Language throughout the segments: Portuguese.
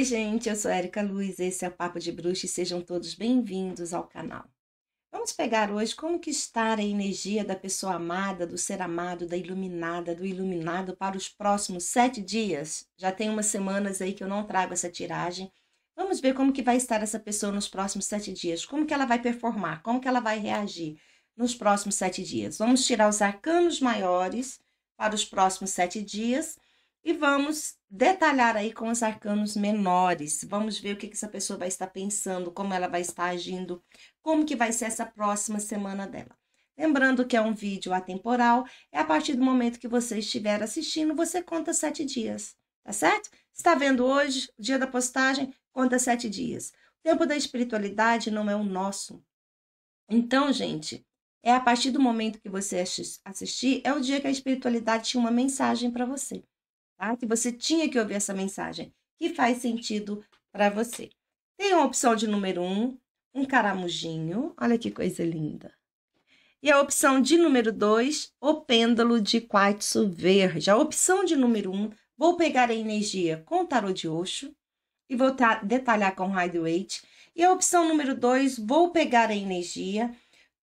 Oi, gente, eu sou Érica Luz, esse é o Papo de Bruxa e sejam todos bem-vindos ao canal. Vamos pegar hoje como que está a energia da pessoa amada, do ser amado, da iluminada, do iluminado para os próximos sete dias. Já tem umas semanas aí que eu não trago essa tiragem. Vamos ver como que vai estar essa pessoa nos próximos sete dias, como que ela vai performar, como que ela vai reagir nos próximos sete dias. Vamos tirar os arcanos maiores para os próximos sete dias e vamos detalhar aí com os arcanos menores. Vamos ver o que, essa pessoa vai estar pensando, como ela vai estar agindo, como que vai ser essa próxima semana dela. Lembrando que é um vídeo atemporal, é a partir do momento que você estiver assistindo, você conta sete dias, tá certo? Está vendo hoje, dia da postagem, conta sete dias. O tempo da espiritualidade não é o nosso. Então, gente, é a partir do momento que você assistir, é o dia que a espiritualidade tinha uma mensagem para você tá? que você tinha que ouvir essa mensagem, que faz sentido para você. Tem a opção de número 1, um, um caramujinho, olha que coisa linda. E a opção de número 2, o pêndulo de quartzo verde. A opção de número 1, um, vou pegar a energia com o tarô de Oxo e vou detalhar com o Rider E a opção número 2, vou pegar a energia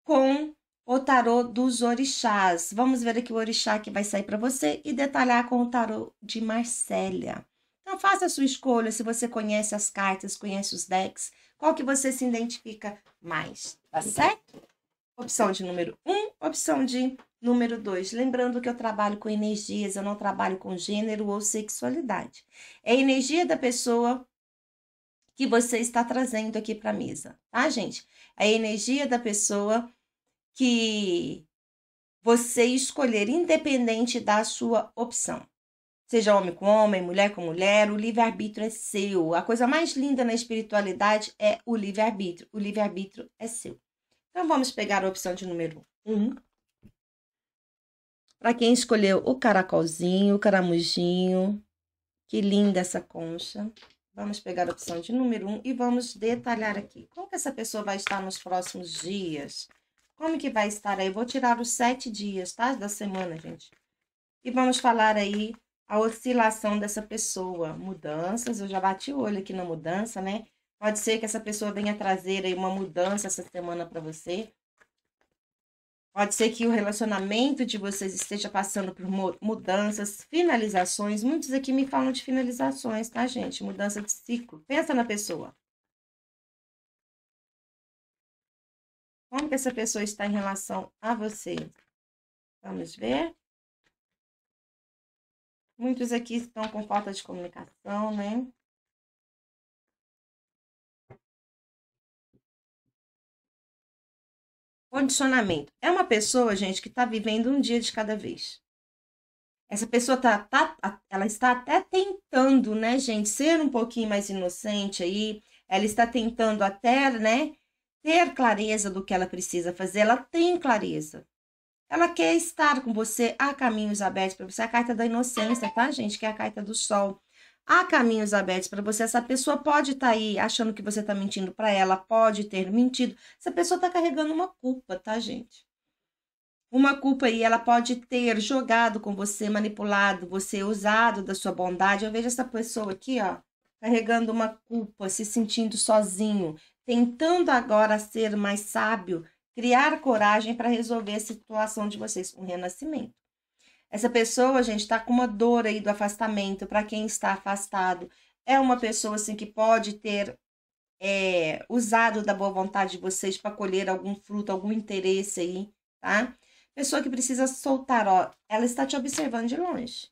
com o tarô dos orixás. Vamos ver aqui o orixá que vai sair para você e detalhar com o tarô de Marcélia. Então faça a sua escolha se você conhece as cartas, conhece os decks, qual que você se identifica mais, tá certo? Opção de número 1, um, opção de número 2. Lembrando que eu trabalho com energias, eu não trabalho com gênero ou sexualidade. É a energia da pessoa que você está trazendo aqui para a mesa, tá, gente? É a energia da pessoa que você escolher, independente da sua opção. Seja homem com homem, mulher com mulher, o livre-arbítrio é seu. A coisa mais linda na espiritualidade é o livre-arbítrio. O livre-arbítrio é seu. Então vamos pegar a opção de número 1. Um. Para quem escolheu o caracolzinho, o caramujinho, que linda essa concha. Vamos pegar a opção de número 1 um e vamos detalhar aqui. Como que essa pessoa vai estar nos próximos dias? Como que vai estar aí? Eu vou tirar os sete dias, tá? Da semana, gente. E vamos falar aí a oscilação dessa pessoa. Mudanças, eu já bati o olho aqui na mudança, né? Pode ser que essa pessoa venha trazer aí uma mudança essa semana para você. Pode ser que o relacionamento de vocês esteja passando por mudanças, finalizações. Muitos aqui me falam de finalizações, tá, gente? Mudança de ciclo. Pensa na pessoa. Como que essa pessoa está em relação a você? Vamos ver. Muitos aqui estão com falta de comunicação, né? Condicionamento. É uma pessoa, gente, que está vivendo um dia de cada vez. Essa pessoa tá, tá, ela está até tentando, né, gente, ser um pouquinho mais inocente aí. Ela está tentando até, né, ter clareza do que ela precisa fazer, ela tem clareza. Ela quer estar com você, há caminhos abertos para você, a carta da inocência, tá, gente? Que é a carta do sol. Há caminhos abertos para você. Essa pessoa pode estar tá aí achando que você está mentindo para ela, pode ter mentido. Essa pessoa está carregando uma culpa, tá, gente? Uma culpa aí, ela pode ter jogado com você, manipulado você, usado da sua bondade. Eu vejo essa pessoa aqui, ó, carregando uma culpa, se sentindo sozinho, tentando agora ser mais sábio, criar coragem para resolver a situação de vocês, um renascimento. Essa pessoa, gente, está com uma dor aí do afastamento, para quem está afastado. É uma pessoa, assim, que pode ter é, usado da boa vontade de vocês para colher algum fruto, algum interesse aí, tá? Pessoa que precisa soltar, ó, ela está te observando de longe,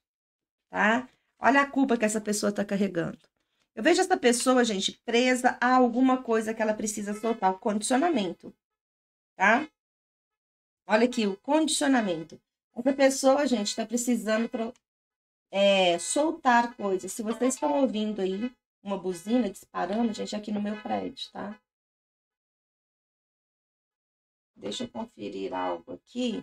tá? Olha a culpa que essa pessoa está carregando. Eu vejo essa pessoa, gente, presa a alguma coisa que ela precisa soltar, o condicionamento, tá? Olha aqui, o condicionamento. Essa pessoa, gente, está precisando é, soltar coisas. Se vocês estão ouvindo aí uma buzina disparando, gente, é aqui no meu prédio, tá? Deixa eu conferir algo aqui.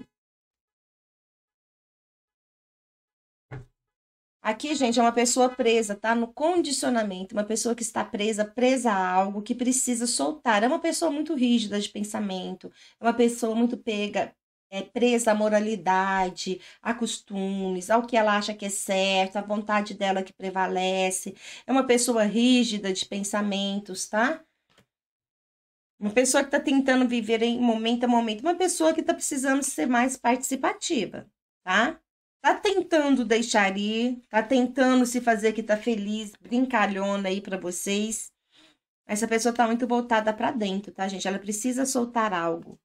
Aqui, gente, é uma pessoa presa, tá? No condicionamento, uma pessoa que está presa, presa a algo, que precisa soltar. É uma pessoa muito rígida de pensamento, é uma pessoa muito pega, é, presa à moralidade, a costumes, ao que ela acha que é certo, à vontade dela que prevalece. É uma pessoa rígida de pensamentos, tá? Uma pessoa que está tentando viver em momento a momento, uma pessoa que está precisando ser mais participativa, tá? tá tentando deixar ir, tá tentando se fazer que tá feliz, brincalhona aí para vocês. Essa pessoa tá muito voltada para dentro, tá, gente? Ela precisa soltar algo.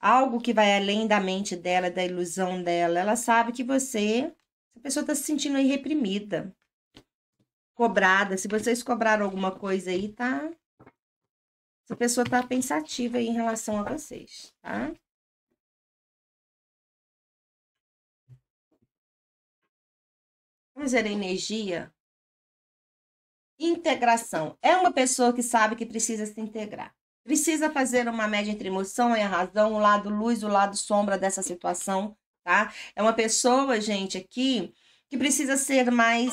Algo que vai além da mente dela, da ilusão dela. Ela sabe que você, essa pessoa tá se sentindo aí reprimida, cobrada. Se vocês cobraram alguma coisa aí, tá? Essa pessoa tá pensativa aí em relação a vocês, tá? Vamos ver a energia. Integração. É uma pessoa que sabe que precisa se integrar. Precisa fazer uma média entre emoção e a razão, o lado luz, o lado sombra dessa situação, tá? É uma pessoa, gente, aqui, que precisa ser mais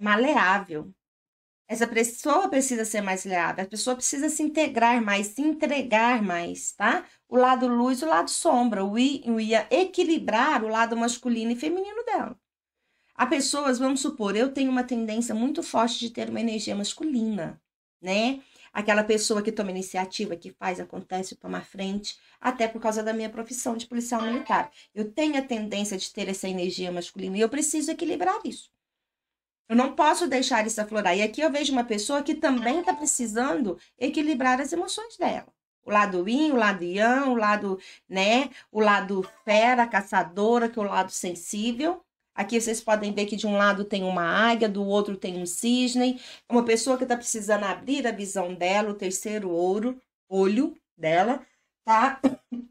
maleável. Essa pessoa precisa ser mais leável, a pessoa precisa se integrar mais, se entregar mais, tá? O lado luz, o lado sombra, o ia equilibrar o lado masculino e feminino dela. Há pessoas, vamos supor, eu tenho uma tendência muito forte de ter uma energia masculina, né? Aquela pessoa que toma iniciativa, que faz, acontece, toma frente, até por causa da minha profissão de policial militar. Eu tenho a tendência de ter essa energia masculina e eu preciso equilibrar isso. Eu não posso deixar isso aflorar. E aqui eu vejo uma pessoa que também está precisando equilibrar as emoções dela. O lado yin, o lado yang, o lado, né? O lado fera, caçadora, que é o lado sensível. Aqui vocês podem ver que de um lado tem uma águia, do outro tem um cisne. Uma pessoa que está precisando abrir a visão dela, o terceiro ouro, olho dela, tá?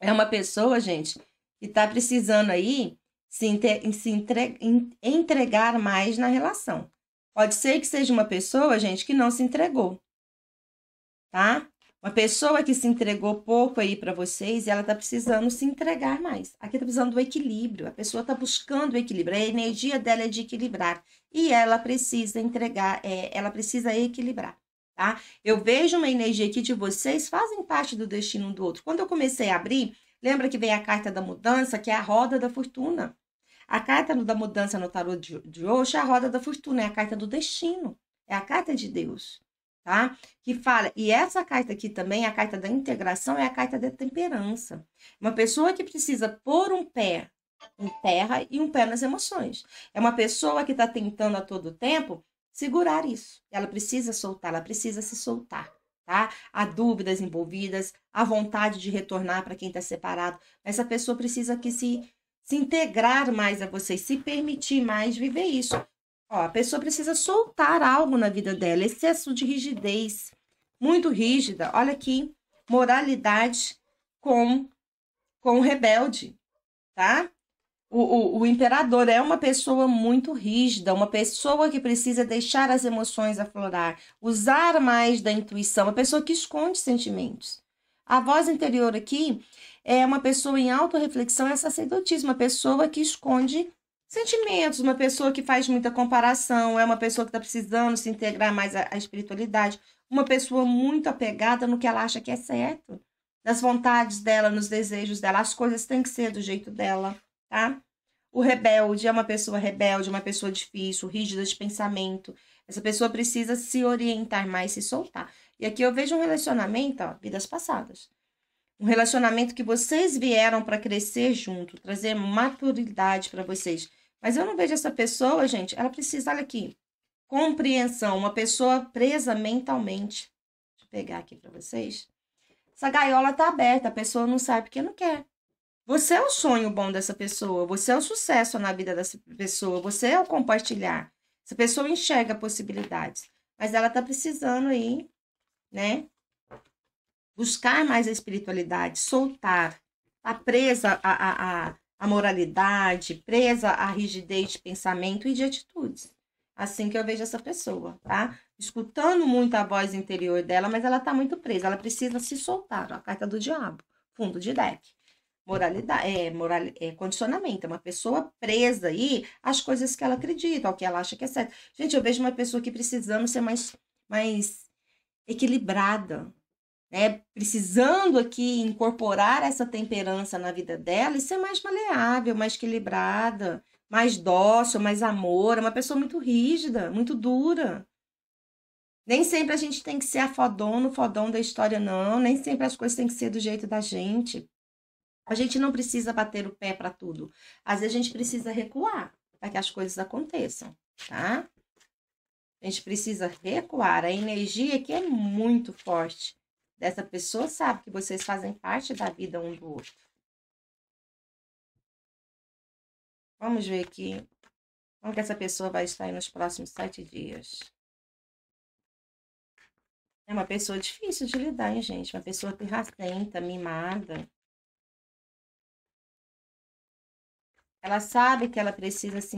É uma pessoa, gente, que está precisando aí se, se entre, entregar mais na relação. Pode ser que seja uma pessoa, gente, que não se entregou, tá? Uma pessoa que se entregou pouco aí para vocês e ela está precisando se entregar mais. Aqui está precisando do equilíbrio. A pessoa está buscando o equilíbrio. A energia dela é de equilibrar e ela precisa entregar, é, ela precisa equilibrar. Tá? Eu vejo uma energia aqui de vocês fazem parte do destino um do outro. Quando eu comecei a abrir, lembra que vem a carta da mudança, que é a roda da fortuna. A carta da mudança no tarot de, de hoje é a roda da fortuna, é a carta do destino, é a carta de Deus tá? Que fala, e essa carta aqui também, a carta da integração, é a carta da temperança. Uma pessoa que precisa pôr um pé em terra e um pé nas emoções. É uma pessoa que está tentando a todo tempo segurar isso. Ela precisa soltar, ela precisa se soltar. Tá? Há dúvidas envolvidas, a vontade de retornar para quem está separado. Essa pessoa precisa que se, se integrar mais a vocês, se permitir mais viver isso. Ó, a pessoa precisa soltar algo na vida dela, excesso de rigidez, muito rígida. Olha aqui, moralidade com com o rebelde, tá? O, o, o, imperador é uma pessoa muito rígida, uma pessoa que precisa deixar as emoções aflorar, usar mais da intuição, uma pessoa que esconde sentimentos. A voz interior aqui é uma pessoa em autorreflexão, é sacerdotismo, uma pessoa que esconde sentimentos, uma pessoa que faz muita comparação, é uma pessoa que está precisando se integrar mais à, espiritualidade, uma pessoa muito apegada no que ela acha que é certo, nas vontades dela, nos desejos dela, as coisas têm que ser do jeito dela, tá? O rebelde é uma pessoa rebelde, uma pessoa difícil, rígida de pensamento. Essa pessoa precisa se orientar mais, se soltar. E aqui eu vejo um relacionamento, ó, vidas passadas. Um relacionamento que vocês vieram para crescer junto, trazer maturidade para vocês. Mas eu não vejo essa pessoa, gente, ela precisa, olha aqui, compreensão, uma pessoa presa mentalmente. Deixa eu pegar aqui para vocês. Essa gaiola tá aberta, a pessoa não sabe porque não quer. Você é o sonho bom dessa pessoa, você é o sucesso na vida dessa pessoa, você é o compartilhar. Essa pessoa enxerga possibilidades, mas ela tá precisando aí, né, buscar mais a espiritualidade, soltar, tá presa a, a, a, moralidade, presa à rigidez de pensamento e de atitudes. Assim que eu vejo essa pessoa, tá? Escutando muito a voz interior dela, mas ela tá muito presa, ela precisa se soltar, ó, a carta do diabo, fundo de deck moralidade, é, moral, é, condicionamento, é uma pessoa presa aí às coisas que ela acredita, ao que ela acha que é certo. Gente, eu vejo uma pessoa que precisamos ser mais, mais equilibrada, né, precisando aqui incorporar essa temperança na vida dela e ser é mais maleável, mais equilibrada, mais dócil, mais amor, é uma pessoa muito rígida, muito dura. Nem sempre a gente tem que ser a fodona, o fodão da história, não. Nem sempre as coisas têm que ser do jeito da gente. A gente não precisa bater o pé para tudo. Às vezes a gente precisa recuar para que as coisas aconteçam, tá? A gente precisa recuar. A energia aqui é muito forte dessa pessoa sabe que vocês fazem parte da vida um do outro. Vamos ver aqui como que essa pessoa vai estar nos próximos sete dias. É uma pessoa difícil de lidar, hein, gente? Uma pessoa pirracenta, mimada. Ela sabe que ela precisa se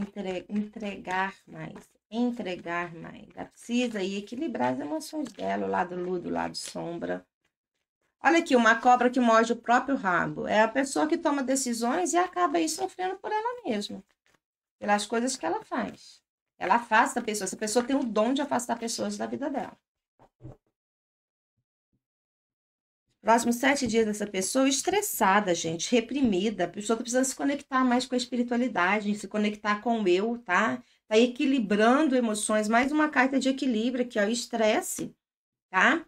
entregar mais, entregar mais. Ela precisa aí equilibrar as emoções dela, o lado luz, o lado sombra. Olha aqui, uma cobra que morde o próprio rabo. É a pessoa que toma decisões e acaba aí sofrendo por ela mesma, pelas coisas que ela faz. Ela afasta pessoas. Essa pessoa tem o dom de afastar pessoas da vida dela. Próximos sete dias dessa pessoa estressada, gente, reprimida. A pessoa tá precisando se conectar mais com a espiritualidade, se conectar com o eu, tá? Tá equilibrando emoções. Mais uma carta de equilíbrio aqui, ó, estresse, tá?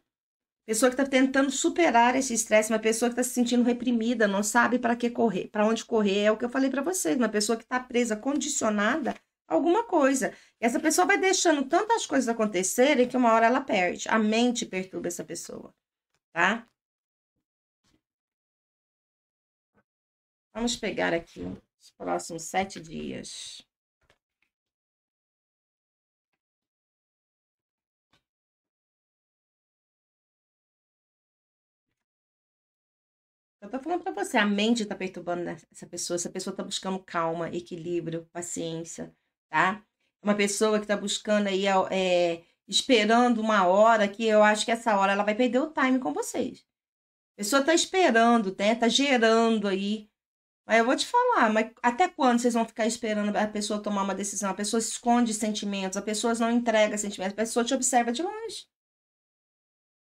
Pessoa que está tentando superar esse estresse, uma pessoa que está se sentindo reprimida, não sabe para que correr, para onde correr, é o que eu falei para vocês, uma pessoa que está presa, condicionada a alguma coisa. E essa pessoa vai deixando tantas coisas acontecerem que uma hora ela perde. A mente perturba essa pessoa, tá? Vamos pegar aqui os próximos sete dias. Eu tô falando para você, a mente tá perturbando essa pessoa, essa pessoa tá buscando calma, equilíbrio, paciência, tá? Uma pessoa que tá buscando aí, é, esperando uma hora, que eu acho que essa hora ela vai perder o time com vocês. A pessoa tá esperando, né? Tá gerando aí. Mas eu vou te falar, mas até quando vocês vão ficar esperando a pessoa tomar uma decisão? A pessoa esconde sentimentos, a pessoa não entrega sentimentos, a pessoa te observa de longe.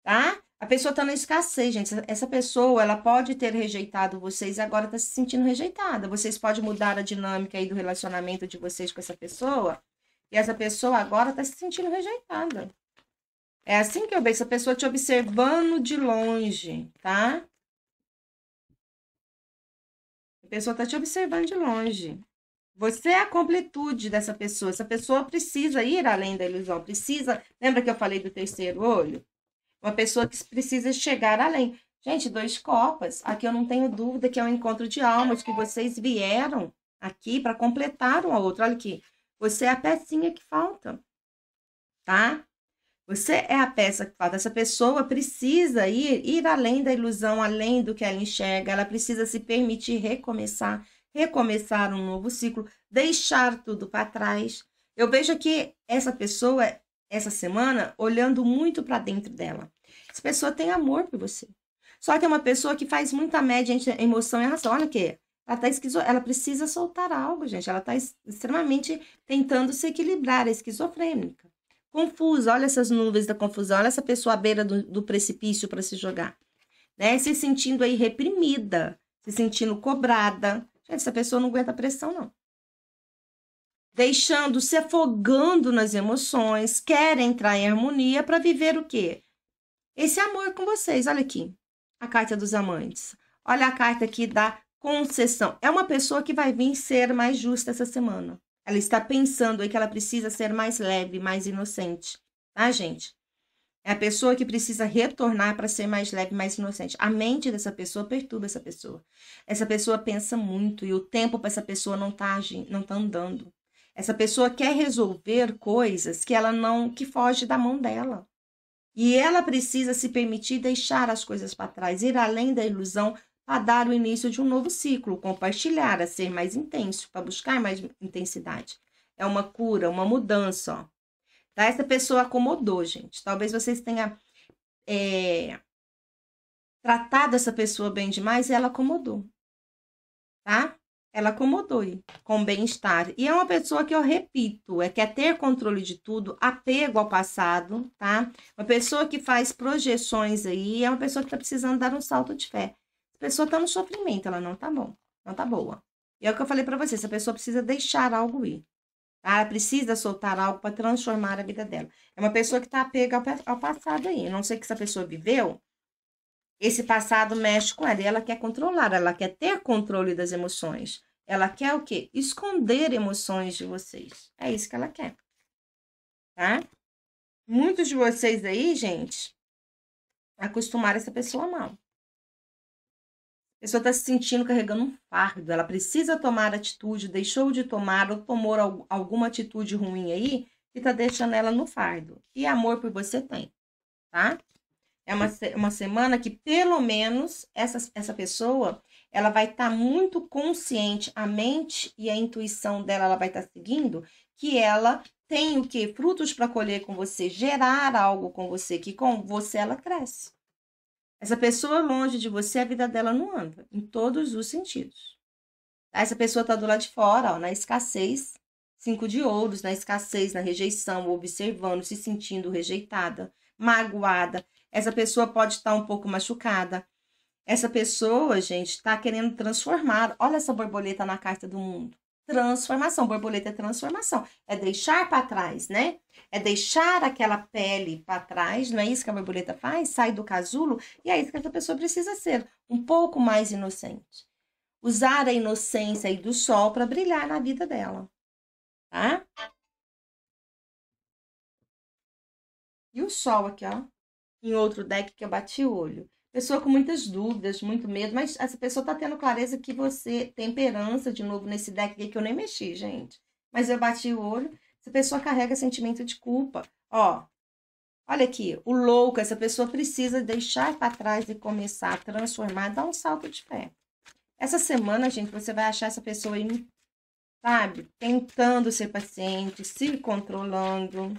Tá? A pessoa está na escassez, gente. Essa pessoa, ela pode ter rejeitado vocês e agora está se sentindo rejeitada. Vocês podem mudar a dinâmica aí do relacionamento de vocês com essa pessoa. E essa pessoa agora está se sentindo rejeitada. É assim que eu vejo essa pessoa te observando de longe, tá? A pessoa está te observando de longe. Você é a completude dessa pessoa. Essa pessoa precisa ir além da ilusão, precisa. Lembra que eu falei do terceiro olho? Uma pessoa que precisa chegar além. Gente, dois copas. Aqui eu não tenho dúvida que é um encontro de almas, que vocês vieram aqui para completar um ao outro. Olha aqui. Você é a pecinha que falta, tá? Você é a peça que falta. Essa pessoa precisa ir, ir além da ilusão, além do que ela enxerga. Ela precisa se permitir recomeçar, recomeçar um novo ciclo, deixar tudo para trás. Eu vejo que essa pessoa essa semana olhando muito para dentro dela. Essa pessoa tem amor por você. Só que é uma pessoa que faz muita média entre emoção e razão. Olha que ela tá esquizo... ela precisa soltar algo, gente. Ela está extremamente tentando se equilibrar, é esquizofrênica. Confusa, olha essas nuvens da confusão, olha essa pessoa à beira do, do precipício para se jogar. Né? Se sentindo aí reprimida, se sentindo cobrada. Gente, essa pessoa não aguenta pressão, não deixando, se afogando nas emoções, quer entrar em harmonia para viver o quê? Esse amor com vocês. Olha aqui, a carta dos amantes. Olha a carta aqui da concessão. É uma pessoa que vai vir ser mais justa essa semana. Ela está pensando aí que ela precisa ser mais leve, mais inocente, tá, gente? É a pessoa que precisa retornar para ser mais leve, mais inocente. A mente dessa pessoa perturba essa pessoa. Essa pessoa pensa muito e o tempo para essa pessoa não tá não tá andando. Essa pessoa quer resolver coisas que ela não, que foge da mão dela. E ela precisa se permitir deixar as coisas para trás, ir além da ilusão para dar o início de um novo ciclo, compartilhar, a ser mais intenso, para buscar mais intensidade. É uma cura, uma mudança, ó. Tá? Essa pessoa acomodou, gente. Talvez vocês tenham é, tratado essa pessoa bem demais e ela acomodou, tá? ela acomodou com bem-estar. E é uma pessoa que eu repito, é quer ter controle de tudo, apego ao passado, tá? Uma pessoa que faz projeções aí, é uma pessoa que tá precisando dar um salto de fé. Essa pessoa tá no sofrimento, ela não tá bom, não tá boa. E é o que eu falei para você, essa pessoa precisa deixar algo ir. Tá? Ela precisa soltar algo para transformar a vida dela. É uma pessoa que tá apega ao, passado aí. não sei o que essa pessoa viveu, esse passado mexe com ela e ela quer controlar, ela quer ter controle das emoções. Ela quer o quê? Esconder emoções de vocês. É isso que ela quer. Tá? Muitos de vocês aí, gente, acostumaram essa pessoa mal. A pessoa está se sentindo carregando um fardo, ela precisa tomar atitude, deixou de tomar ou tomou alguma atitude ruim aí que está deixando ela no fardo. E amor por você tem, tá? É uma, uma semana que, pelo menos, essa, essa pessoa ela vai estar tá muito consciente, a mente e a intuição dela, ela vai estar tá seguindo, que ela tem o que? Frutos para colher com você, gerar algo com você, que com você ela cresce. Essa pessoa longe de você, a vida dela não anda, em todos os sentidos. Tá? Essa pessoa está do lado de fora, ó, na escassez, cinco de ouros, na escassez, na rejeição, observando, se sentindo rejeitada, magoada. Essa pessoa pode estar tá um pouco machucada, essa pessoa, gente, está querendo transformar. Olha essa borboleta na carta do mundo. Transformação. Borboleta é transformação. É deixar para trás, né? É deixar aquela pele para trás. Não é isso que a borboleta faz? Sai do casulo. E é isso que essa pessoa precisa ser. Um pouco mais inocente. Usar a inocência aí do sol para brilhar na vida dela. Tá? E o sol aqui, ó. Em outro deck que eu bati o olho pessoa com muitas dúvidas, muito medo, mas essa pessoa está tendo clareza que você temperança de novo nesse deck aqui que eu nem mexi, gente. Mas eu bati o olho. Essa pessoa carrega sentimento de culpa. Ó, olha aqui, o louco, essa pessoa precisa deixar para trás e começar a transformar, dar um salto de fé. Essa semana, gente, você vai achar essa pessoa aí, sabe, tentando ser paciente, se controlando,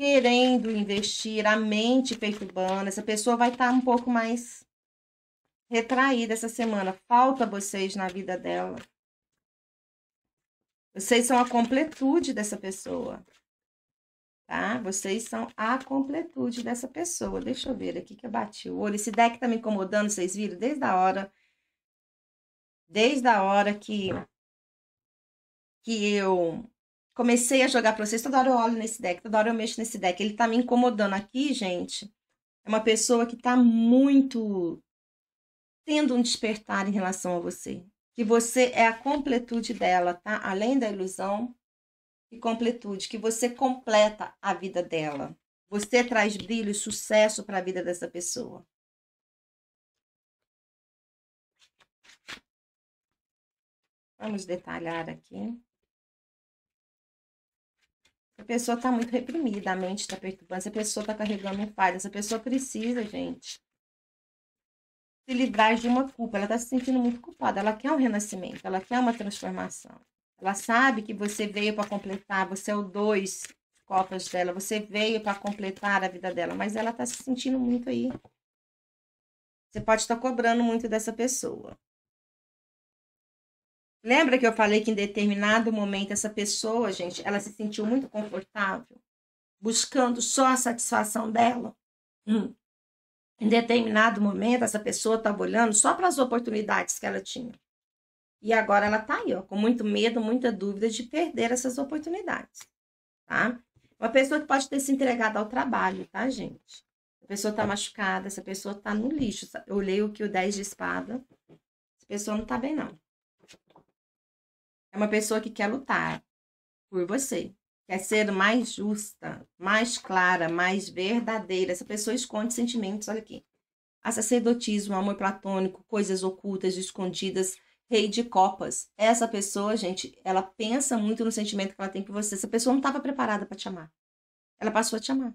querendo investir, a mente perturbando, essa pessoa vai estar tá um pouco mais retraída essa semana. Falta vocês na vida dela. Vocês são a completude dessa pessoa. Tá? Vocês são a completude dessa pessoa. Deixa eu ver aqui que eu bati o olho. Esse deck tá me incomodando, vocês viram? Desde a hora. Desde a hora que. Que eu comecei a jogar pra vocês, toda hora eu olho nesse deck, toda hora eu mexo nesse deck. Ele tá me incomodando aqui, gente. É uma pessoa que tá muito tendo um despertar em relação a você. Que você é a completude dela, tá? Além da ilusão e completude, que você completa a vida dela. Você traz brilho e sucesso para a vida dessa pessoa. Vamos detalhar aqui. A pessoa está muito reprimida, a mente está perturbando, essa pessoa está carregando um fardo, essa pessoa precisa, gente, se livrar de uma culpa. Ela está se sentindo muito culpada, ela quer um renascimento, ela quer uma transformação. Ela sabe que você veio para completar, você é o dois copas dela, você veio para completar a vida dela, mas ela está se sentindo muito aí. Você pode estar tá cobrando muito dessa pessoa. Lembra que eu falei que em determinado momento essa pessoa, gente, ela se sentiu muito confortável, buscando só a satisfação dela? Hum. Em determinado momento, essa pessoa estava olhando só para as oportunidades que ela tinha. E agora ela está aí, ó, com muito medo, muita dúvida de perder essas oportunidades, tá? Uma pessoa que pode ter se entregado ao trabalho, tá, gente? A pessoa está machucada, essa pessoa está no lixo. Eu leio que o 10 de espada, essa pessoa não está bem, não. É uma pessoa que quer lutar por você, quer ser mais justa, mais clara, mais verdadeira. Essa pessoa esconde sentimentos, olha aqui. A sacerdotismo, amor platônico, coisas ocultas, escondidas, rei de copas. Essa pessoa, gente, ela pensa muito no sentimento que ela tem por você. Essa pessoa não estava preparada para te amar. Ela passou a te amar.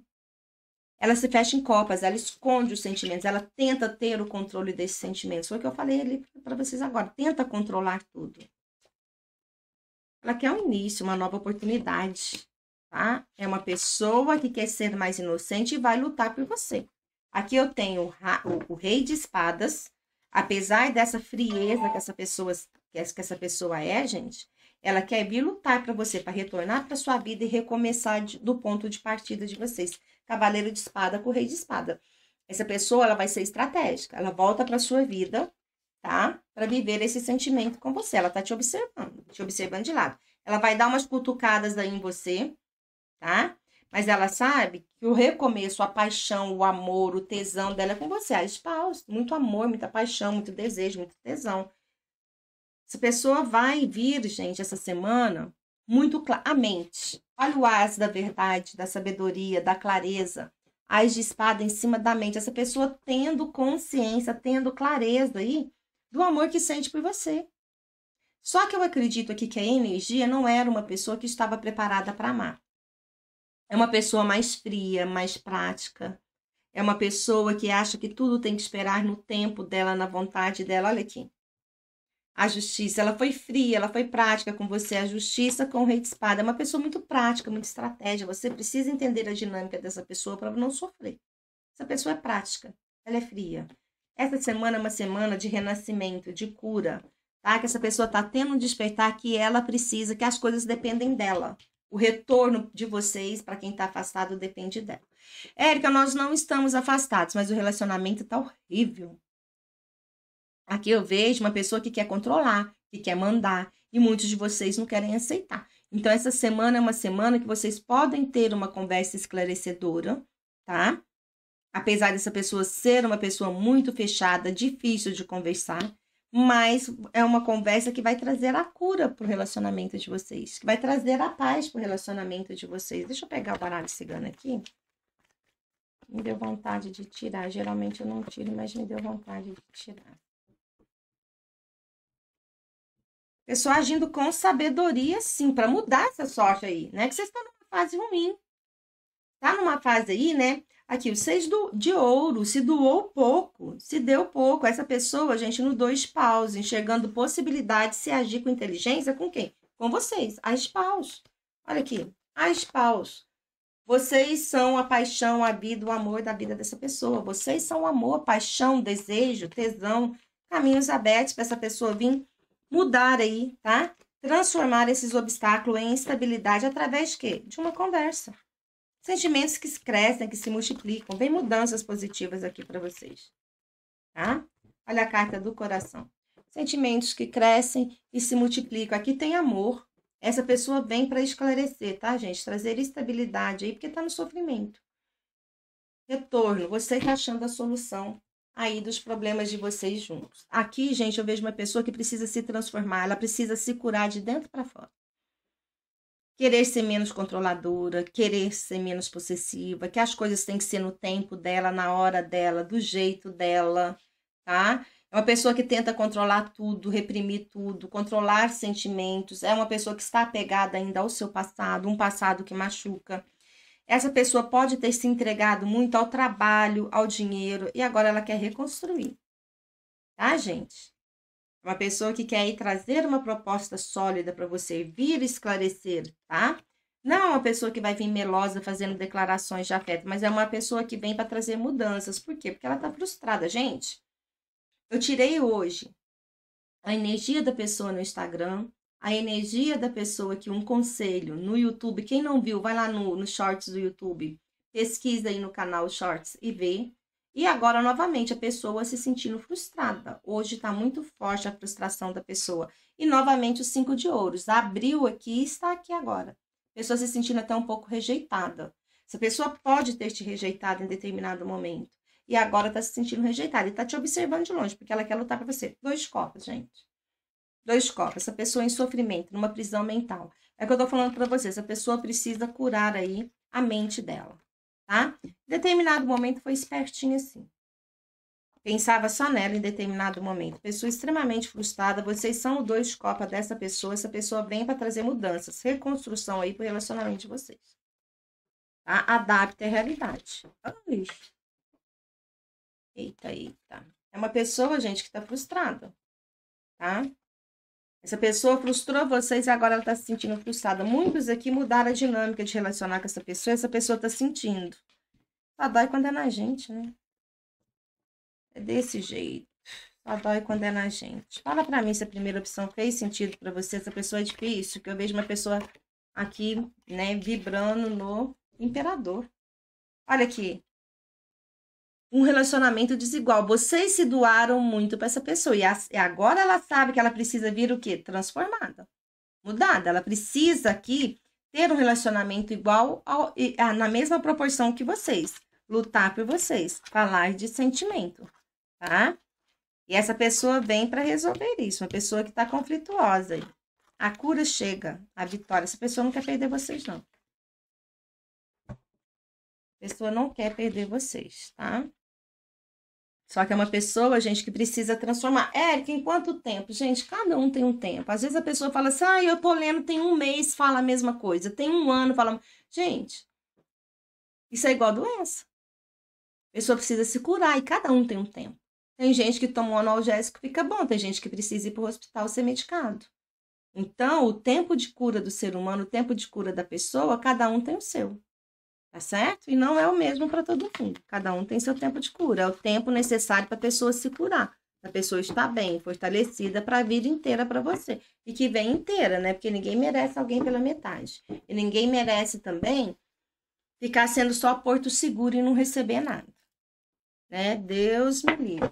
Ela se fecha em copas, ela esconde os sentimentos, ela tenta ter o controle desses sentimentos. Foi o que eu falei ali para vocês agora. Tenta controlar tudo. Ela quer é um início, uma nova oportunidade, tá? É uma pessoa que quer ser mais inocente e vai lutar por você. Aqui eu tenho o, rei de espadas. Apesar dessa frieza que essa pessoa, que essa pessoa é, gente, ela quer vir lutar para você, para retornar para sua vida e recomeçar de, do ponto de partida de vocês. Cavaleiro de espada com rei de espada. Essa pessoa ela vai ser estratégica, ela volta para sua vida tá? Para viver esse sentimento com você. Ela tá te observando, te observando de lado. Ela vai dar umas cutucadas aí em você, tá? Mas ela sabe que o recomeço, a paixão, o amor, o tesão dela é com você. A spouse, muito amor, muita paixão, muito desejo, muito tesão. Essa pessoa vai vir, gente, essa semana, muito claramente. Olha o as da verdade, da sabedoria, da clareza. As de espada em cima da mente. Essa pessoa tendo consciência, tendo clareza aí do amor que sente por você. Só que eu acredito aqui que a energia não era uma pessoa que estava preparada para amar. É uma pessoa mais fria, mais prática. É uma pessoa que acha que tudo tem que esperar no tempo dela, na vontade dela. Olha aqui. A justiça, ela foi fria, ela foi prática com você. A justiça com o rei de espada. É uma pessoa muito prática, muito estratégia. Você precisa entender a dinâmica dessa pessoa para não sofrer. Essa pessoa é prática, ela é fria. Essa semana é uma semana de renascimento, de cura, tá? Que essa pessoa está tendo um despertar que ela precisa, que as coisas dependem dela. O retorno de vocês para quem está afastado depende dela. Érica, nós não estamos afastados, mas o relacionamento está horrível. Aqui eu vejo uma pessoa que quer controlar, que quer mandar, e muitos de vocês não querem aceitar. Então, essa semana é uma semana que vocês podem ter uma conversa esclarecedora, tá? apesar dessa pessoa ser uma pessoa muito fechada, difícil de conversar, mas é uma conversa que vai trazer a cura para o relacionamento de vocês, que vai trazer a paz para o relacionamento de vocês. Deixa eu pegar o baralho cigano aqui. Me deu vontade de tirar. Geralmente eu não tiro, mas me deu vontade de tirar. Pessoa agindo com sabedoria, sim, para mudar essa sorte aí, né? Que vocês estão numa fase ruim. Tá numa fase aí, né? Aqui, o seis do, de ouro, se doou pouco, se deu pouco. Essa pessoa, gente, no dois paus, enxergando possibilidade de se agir com inteligência com quem? Com vocês, as paus. Olha aqui, as paus. Vocês são a paixão, a vida, o amor da vida dessa pessoa. Vocês são o amor, paixão, desejo, tesão, caminhos abertos para essa pessoa vir mudar aí, tá? Transformar esses obstáculos em estabilidade através de quê? De uma conversa. Sentimentos que crescem, que se multiplicam. Vem mudanças positivas aqui para vocês. Tá? Olha a carta do coração. Sentimentos que crescem e se multiplicam. Aqui tem amor. Essa pessoa vem para esclarecer, tá, gente? Trazer estabilidade aí, porque está no sofrimento. Retorno. Você está achando a solução aí dos problemas de vocês juntos. Aqui, gente, eu vejo uma pessoa que precisa se transformar, ela precisa se curar de dentro para fora querer ser menos controladora, querer ser menos possessiva, que as coisas têm que ser no tempo dela, na hora dela, do jeito dela, tá? É uma pessoa que tenta controlar tudo, reprimir tudo, controlar sentimentos, é uma pessoa que está apegada ainda ao seu passado, um passado que machuca. Essa pessoa pode ter se entregado muito ao trabalho, ao dinheiro e agora ela quer reconstruir. Tá, gente? Uma pessoa que quer ir trazer uma proposta sólida para você, vir esclarecer, tá? Não é uma pessoa que vai vir melosa fazendo declarações de afeto, mas é uma pessoa que vem para trazer mudanças. Por quê? Porque ela está frustrada, gente. Eu tirei hoje a energia da pessoa no Instagram, a energia da pessoa que um conselho no YouTube. Quem não viu, vai lá no, no Shorts do YouTube, pesquisa aí no canal Shorts e vê. E agora, novamente, a pessoa se sentindo frustrada. Hoje está muito forte a frustração da pessoa. E novamente, os cinco de ouros. Abriu aqui e está aqui agora. Pessoa se sentindo até um pouco rejeitada. Essa pessoa pode ter te rejeitado em determinado momento. E agora está se sentindo rejeitada. E está te observando de longe, porque ela quer lutar para você. Dois copos, gente. Dois copos. Essa pessoa em sofrimento, numa prisão mental. É o que eu estou falando para vocês. A pessoa precisa curar aí a mente dela tá? Em determinado momento foi espertinha assim. Pensava só nela em determinado momento. Pessoa extremamente frustrada, vocês são o dois de copa dessa pessoa. Essa pessoa vem para trazer mudanças, reconstrução aí pro relacionamento de vocês. Tá? Adapte a realidade. Ai. Eita, eita. É uma pessoa, gente, que tá frustrada, tá? Essa pessoa frustrou vocês e agora ela está se sentindo frustrada. Muitos aqui mudaram a dinâmica de relacionar com essa pessoa essa pessoa está sentindo. Só dói quando é na gente, né? É desse jeito. Só dói quando é na gente. Fala para mim se a primeira opção fez sentido para você. Essa pessoa é difícil, que eu vejo uma pessoa aqui, né, vibrando no imperador. Olha aqui um relacionamento desigual. Vocês se doaram muito para essa pessoa. E agora ela sabe que ela precisa vir o quê? Transformada, mudada. Ela precisa aqui ter um relacionamento igual ao, na mesma proporção que vocês. Lutar por vocês. Falar de sentimento, tá? E essa pessoa vem para resolver isso. Uma pessoa que está conflituosa. A cura chega, a vitória. Essa pessoa não quer perder vocês, não pessoa não quer perder vocês, tá? Só que é uma pessoa, gente, que precisa transformar. Érica, em quanto tempo? Gente, cada um tem um tempo. Às vezes a pessoa fala assim, ah, eu tô lendo, tem um mês, fala a mesma coisa. Tem um ano, fala... Gente, isso é igual a doença. A pessoa precisa se curar e cada um tem um tempo. Tem gente que toma um analgésico fica bom, tem gente que precisa ir pro hospital ser medicado. Então, o tempo de cura do ser humano, o tempo de cura da pessoa, cada um tem o seu tá certo? E não é o mesmo para todo mundo. Cada um tem seu tempo de cura, é o tempo necessário para a pessoa se curar. A pessoa está bem, fortalecida para a vida inteira para você. E que vem inteira, né? Porque ninguém merece alguém pela metade. E ninguém merece também ficar sendo só porto seguro e não receber nada. Né? Deus me livre.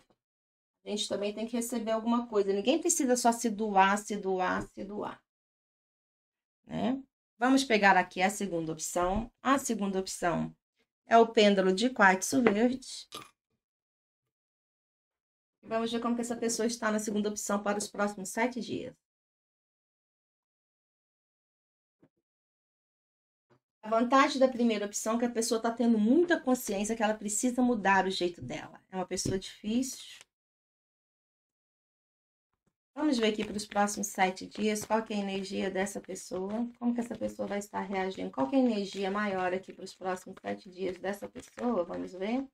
A gente também tem que receber alguma coisa. Ninguém precisa só se doar, se doar, se doar. Né? Vamos pegar aqui a segunda opção. A segunda opção é o pêndulo de quartzo verde. Vamos ver como que essa pessoa está na segunda opção para os próximos sete dias. A vantagem da primeira opção é que a pessoa está tendo muita consciência que ela precisa mudar o jeito dela. É uma pessoa difícil, Vamos ver aqui para os próximos sete dias qual é a energia dessa pessoa, como que essa pessoa vai estar reagindo, qual é a energia maior aqui para os próximos sete dias dessa pessoa, vamos ver.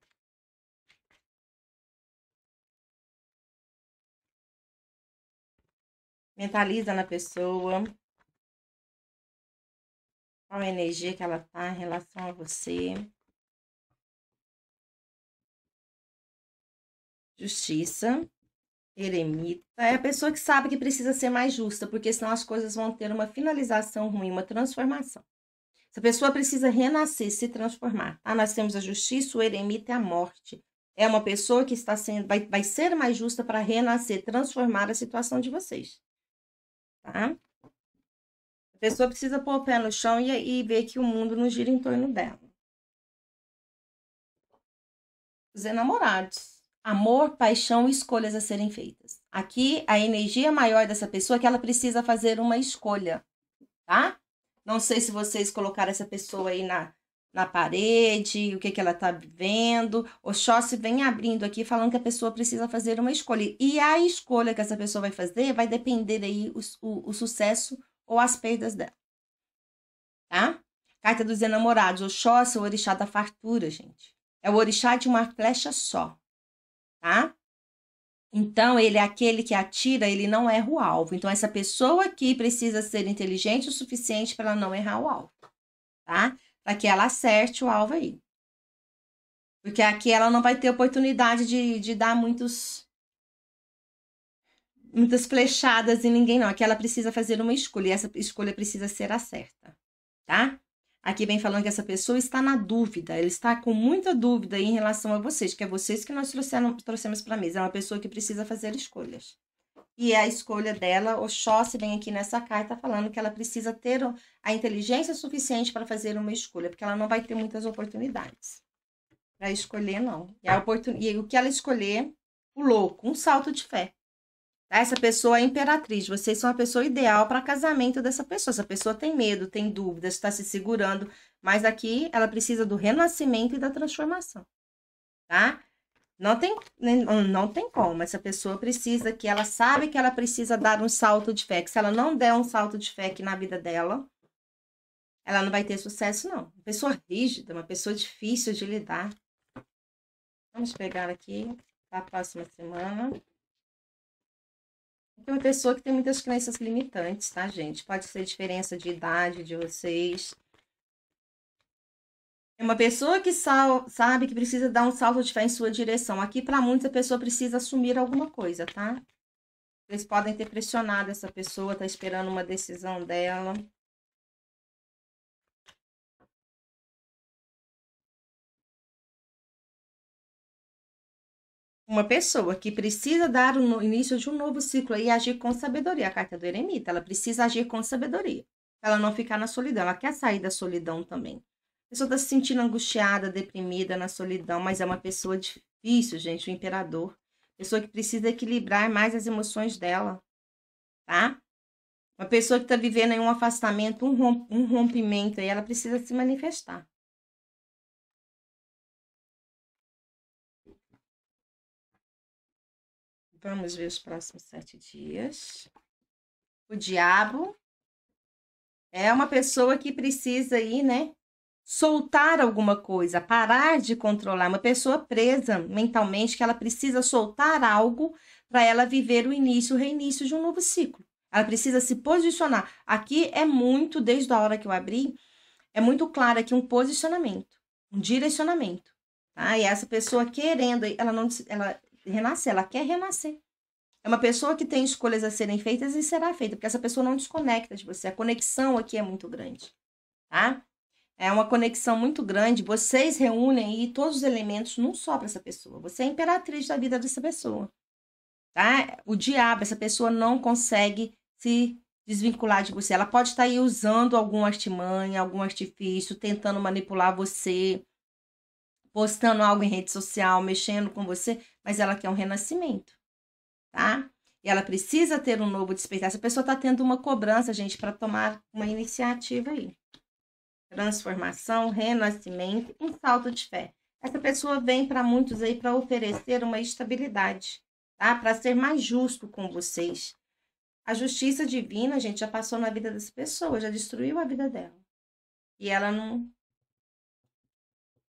Mentaliza na pessoa, qual a energia que ela está em relação a você. Justiça eremita, é a pessoa que sabe que precisa ser mais justa, porque senão as coisas vão ter uma finalização ruim, uma transformação. Essa pessoa precisa renascer, se transformar. Tá? Nós temos a justiça, o eremita é a morte. É uma pessoa que está sendo, vai, vai ser mais justa para renascer, transformar a situação de vocês. Tá? A pessoa precisa pôr o pé no chão e, e ver que o mundo não gira em torno dela. Os enamorados amor, paixão e escolhas a serem feitas. Aqui, a energia maior dessa pessoa é que ela precisa fazer uma escolha, tá? Não sei se vocês colocaram essa pessoa aí na, na parede, o que, que ela tá vivendo. O Xóssi vem abrindo aqui falando que a pessoa precisa fazer uma escolha. E a escolha que essa pessoa vai fazer vai depender aí o, o, o sucesso ou as perdas dela, tá? Carta dos enamorados. O é o orixá da fartura, gente. É o orixá de uma flecha só tá? Então, ele é aquele que atira, ele não erra o alvo. Então, essa pessoa aqui precisa ser inteligente o suficiente para ela não errar o alvo, tá? Para que ela acerte o alvo aí. Porque aqui ela não vai ter oportunidade de, de dar muitos muitas flechadas em ninguém, não. Aqui ela precisa fazer uma escolha e essa escolha precisa ser a certa, tá? Aqui vem falando que essa pessoa está na dúvida, ela está com muita dúvida em relação a vocês, que é vocês que nós trouxeram, trouxemos para a mesa. É uma pessoa que precisa fazer escolhas. E a escolha dela, o se vem aqui nessa carta falando que ela precisa ter a inteligência suficiente para fazer uma escolha, porque ela não vai ter muitas oportunidades para escolher, não. E, a oportun... e o que ela escolher, o louco, um salto de fé. Tá? Essa pessoa é imperatriz, vocês são a pessoa ideal para casamento dessa pessoa. Essa pessoa tem medo, tem dúvidas, está se segurando, mas aqui ela precisa do renascimento e da transformação, tá? Não tem, né, hum, não tem como. Essa pessoa precisa que ela sabe que ela precisa dar um salto de fé. Que se ela não der um salto de fé aqui na vida dela, ela não vai ter sucesso, não. Uma pessoa rígida, uma pessoa difícil de lidar. Vamos pegar aqui para a próxima semana é uma pessoa que tem muitas crenças limitantes, tá, gente? Pode ser diferença de idade de vocês. É uma pessoa que sabe que precisa dar um salto de fé em sua direção. Aqui, para muitos, a pessoa precisa assumir alguma coisa, tá? Vocês podem ter pressionado essa pessoa, tá esperando uma decisão dela. uma pessoa que precisa dar o início de um novo ciclo e agir com sabedoria, a carta do eremita, ela precisa agir com sabedoria, ela não ficar na solidão, ela quer sair da solidão também. A pessoa está se sentindo angustiada, deprimida na solidão, mas é uma pessoa difícil, gente, o imperador. Pessoa que precisa equilibrar mais as emoções dela, tá? Uma pessoa que está vivendo em um afastamento, um, rompimento, e ela precisa se manifestar. Vamos ver os próximos sete dias. O diabo é uma pessoa que precisa aí, né? Soltar alguma coisa, parar de controlar. Uma pessoa presa mentalmente que ela precisa soltar algo para ela viver o início, o reinício de um novo ciclo. Ela precisa se posicionar. Aqui é muito, desde a hora que eu abri, é muito claro aqui um posicionamento, um direcionamento. Tá? E essa pessoa querendo, ela não, ela renascer, ela quer renascer. É uma pessoa que tem escolhas a serem feitas e será feita, porque essa pessoa não desconecta de você. A conexão aqui é muito grande, tá? É uma conexão muito grande. Vocês reúnem aí todos os elementos num só para essa pessoa. Você é a imperatriz da vida dessa pessoa, tá? O diabo, essa pessoa não consegue se desvincular de você. Ela pode estar tá aí usando algum artimanha, algum artifício, tentando manipular você, postando algo em rede social, mexendo com você, mas ela quer um renascimento, tá? E ela precisa ter um novo despertar. Essa pessoa está tendo uma cobrança, gente, para tomar uma iniciativa aí. Transformação, renascimento, um salto de fé. Essa pessoa vem para muitos aí para oferecer uma estabilidade, tá? Para ser mais justo com vocês. A justiça divina, gente, já passou na vida dessa pessoa, já destruiu a vida dela. E ela não.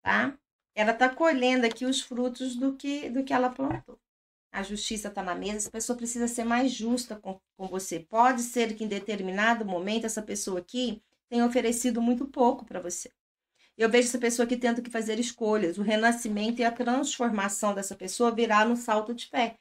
Tá? Ela está colhendo aqui os frutos do que, do que ela plantou. A justiça está na mesa, essa pessoa precisa ser mais justa com, com você. Pode ser que em determinado momento essa pessoa aqui tenha oferecido muito pouco para você. Eu vejo essa pessoa aqui tendo que fazer escolhas. O renascimento e a transformação dessa pessoa virá no salto de fé.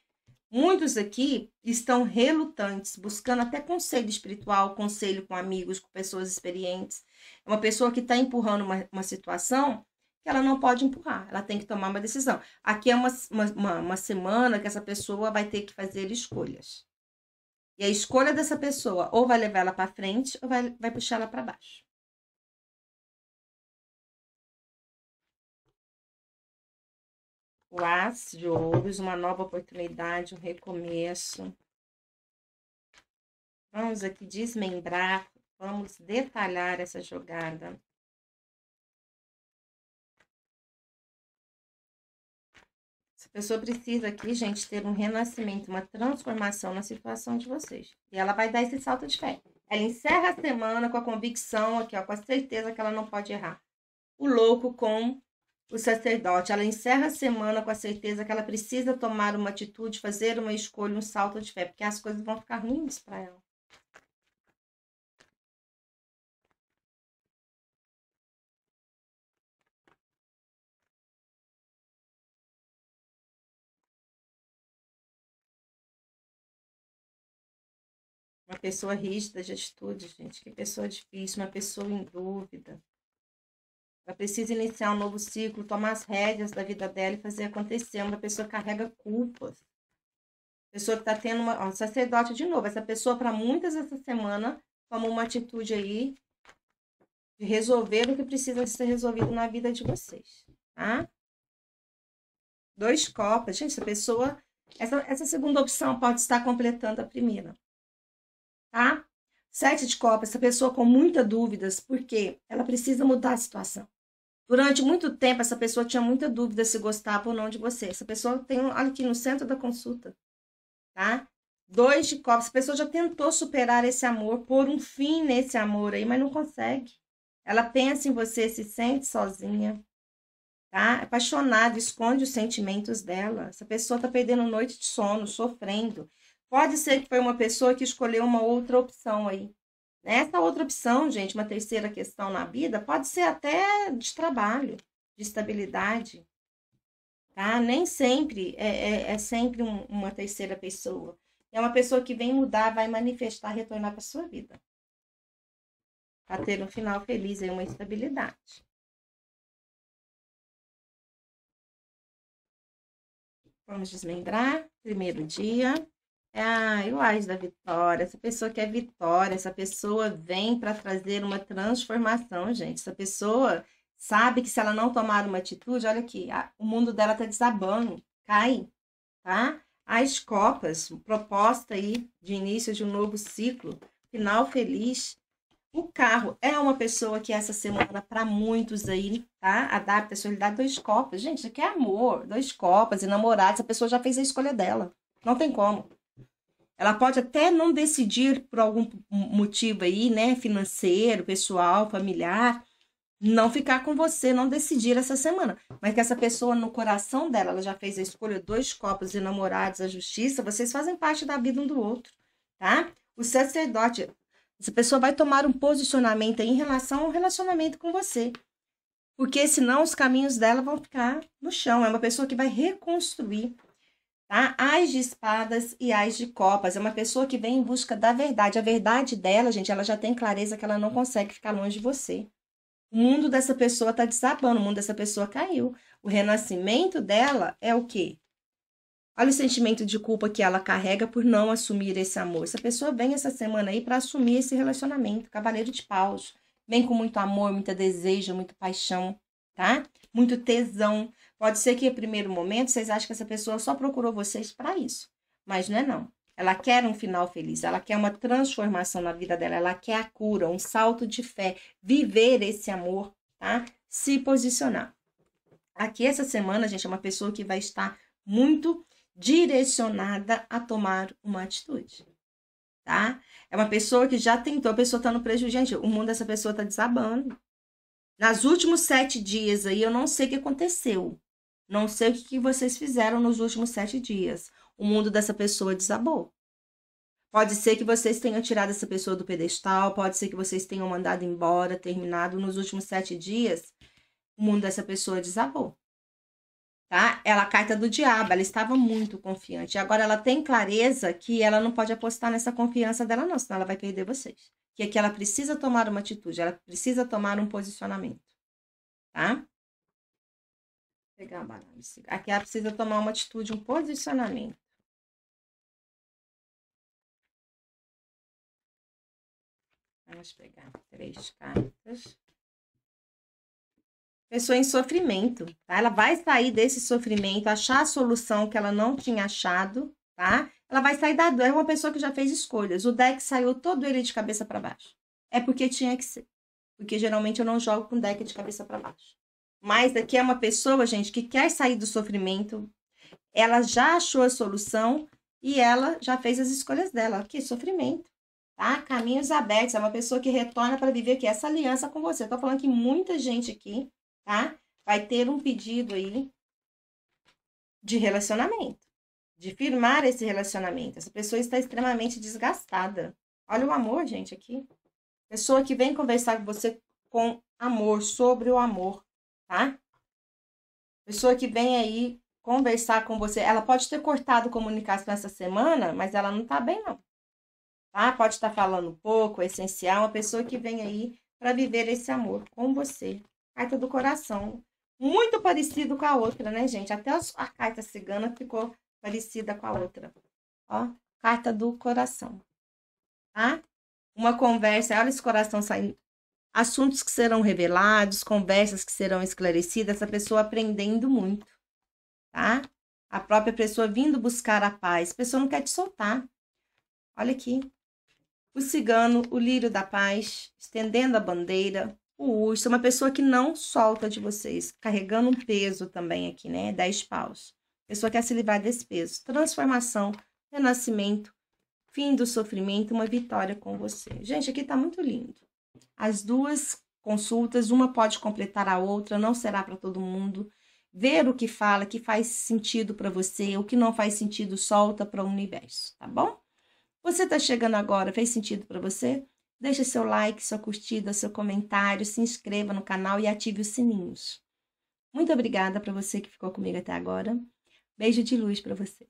Muitos aqui estão relutantes, buscando até conselho espiritual, conselho com amigos, com pessoas experientes. É uma pessoa que está empurrando uma, uma situação que ela não pode empurrar, ela tem que tomar uma decisão. Aqui é uma, uma, uma semana que essa pessoa vai ter que fazer escolhas. E a escolha dessa pessoa ou vai levar ela para frente ou vai, vai puxar ela para baixo. O As de Ouros, uma nova oportunidade, um recomeço. Vamos aqui desmembrar, vamos detalhar essa jogada. pessoa precisa aqui, gente, ter um renascimento, uma transformação na situação de vocês. E ela vai dar esse salto de fé. Ela encerra a semana com a convicção aqui, ó, com a certeza que ela não pode errar. O louco com o sacerdote. Ela encerra a semana com a certeza que ela precisa tomar uma atitude, fazer uma escolha, um salto de fé, porque as coisas vão ficar ruins para ela. pessoa rígida de atitude, gente. Que pessoa difícil, uma pessoa em dúvida. Ela precisa iniciar um novo ciclo, tomar as rédeas da vida dela e fazer acontecer. Uma pessoa carrega culpas. Pessoa que está tendo uma. Ó, sacerdote de novo. Essa pessoa, para muitas essa semana, tomou uma atitude aí de resolver o que precisa ser resolvido na vida de vocês, tá? Dois copas. Gente, essa pessoa. Essa, essa segunda opção pode estar completando a primeira tá? Sete de copas, essa pessoa com muitas dúvidas, porque ela precisa mudar a situação. Durante muito tempo, essa pessoa tinha muita dúvida se gostava ou não de você. Essa pessoa tem aqui no centro da consulta, tá? Dois de copas, essa pessoa já tentou superar esse amor, pôr um fim nesse amor aí, mas não consegue. Ela pensa em você, se sente sozinha, tá? Apaixonada, esconde os sentimentos dela. Essa pessoa tá perdendo noite de sono, sofrendo. Pode ser que foi uma pessoa que escolheu uma outra opção aí. Né? Essa outra opção, gente, uma terceira questão na vida, pode ser até de trabalho, de estabilidade, tá? Nem sempre é, é, é sempre um, uma terceira pessoa. É uma pessoa que vem mudar, vai manifestar, retornar para sua vida. Para ter um final feliz e uma estabilidade. Vamos desmembrar. Primeiro dia. Ah, o acho da vitória. Essa pessoa quer vitória, essa pessoa vem para trazer uma transformação, gente. Essa pessoa sabe que se ela não tomar uma atitude, olha aqui, a, o mundo dela tá desabando, cai, tá? As copas, proposta aí de início de um novo ciclo, final feliz. O carro é uma pessoa que essa semana, para muitos aí, tá? Adapta a sua dois copas. Gente, isso aqui é amor, dois copas e namorados. A pessoa já fez a escolha dela. Não tem como. Ela pode até não decidir por algum motivo aí, né? Financeiro, pessoal, familiar, não ficar com você, não decidir essa semana. Mas que essa pessoa, no coração dela, ela já fez a escolha, dois copos de namorados, a justiça, vocês fazem parte da vida um do outro, tá? O sacerdote, essa pessoa vai tomar um posicionamento em relação ao relacionamento com você. Porque senão os caminhos dela vão ficar no chão. É uma pessoa que vai reconstruir tá? As de espadas e as de copas. É uma pessoa que vem em busca da verdade. A verdade dela, gente, ela já tem clareza que ela não consegue ficar longe de você. O mundo dessa pessoa está desabando, o mundo dessa pessoa caiu. O renascimento dela é o quê? Olha o sentimento de culpa que ela carrega por não assumir esse amor. Essa pessoa vem essa semana aí para assumir esse relacionamento, cavaleiro de paus. Vem com muito amor, muita desejo, muito paixão, tá? Muito tesão. Pode ser que, primeiro momento, vocês achem que essa pessoa só procurou vocês para isso, mas não é não. Ela quer um final feliz, ela quer uma transformação na vida dela, ela quer a cura, um salto de fé, viver esse amor, tá? Se posicionar. Aqui essa semana, gente, é uma pessoa que vai estar muito direcionada a tomar uma atitude, tá? É uma pessoa que já tentou, a pessoa tá no prejuízo. Gente, o mundo dessa pessoa tá desabando. Nas últimos sete dias aí, eu não sei o que aconteceu, não sei o que vocês fizeram nos últimos sete dias. O mundo dessa pessoa desabou. Pode ser que vocês tenham tirado essa pessoa do pedestal, pode ser que vocês tenham mandado embora, terminado. Nos últimos sete dias, o mundo dessa pessoa desabou. Tá? Ela carta do diabo, ela estava muito confiante. Agora ela tem clareza que ela não pode apostar nessa confiança dela, não, senão ela vai perder vocês. Que é que ela precisa tomar uma atitude, ela precisa tomar um posicionamento, tá? Pegar uma banana. Aqui ela precisa tomar uma atitude, um posicionamento. Vamos pegar três cartas. Pessoa em sofrimento, tá? Ela vai sair desse sofrimento, achar a solução que ela não tinha achado, tá? Ela vai sair da dor. É uma pessoa que já fez escolhas. O deck saiu todo ele de cabeça para baixo. É porque tinha que ser. Porque geralmente eu não jogo com deck de cabeça para baixo. Mas aqui é uma pessoa, gente, que quer sair do sofrimento. Ela já achou a solução e ela já fez as escolhas dela. Que sofrimento, tá? Caminhos abertos. É uma pessoa que retorna para viver aqui é essa aliança com você. Eu tô falando que muita gente aqui, tá? Vai ter um pedido aí de relacionamento, de firmar esse relacionamento. Essa pessoa está extremamente desgastada. Olha o amor, gente, aqui. Pessoa que vem conversar com você com amor, sobre o amor tá? Pessoa que vem aí conversar com você, ela pode ter cortado comunicação essa semana, mas ela não tá bem, não. Tá? Pode estar tá falando pouco, é essencial. Uma pessoa que vem aí para viver esse amor com você. Carta do coração. Muito parecido com a outra, né, gente? Até a carta cigana ficou parecida com a outra. Ó, carta do coração. Tá? Uma conversa, olha esse coração saindo assuntos que serão revelados, conversas que serão esclarecidas, a pessoa aprendendo muito, tá? A própria pessoa vindo buscar a paz, a pessoa não quer te soltar. Olha aqui. O cigano, o lírio da paz, estendendo a bandeira, o urso, uma pessoa que não solta de vocês, carregando um peso também aqui, né? Dez paus. A pessoa quer se livrar desse peso. Transformação, renascimento, fim do sofrimento, uma vitória com você. Gente, aqui tá muito lindo. As duas consultas, uma pode completar a outra, não será para todo mundo. Ver o que fala, que faz sentido para você, o que não faz sentido, solta para o universo, tá bom? Você está chegando agora, fez sentido para você? Deixe seu like, sua curtida, seu comentário, se inscreva no canal e ative os sininhos. Muito obrigada para você que ficou comigo até agora. Beijo de luz para você.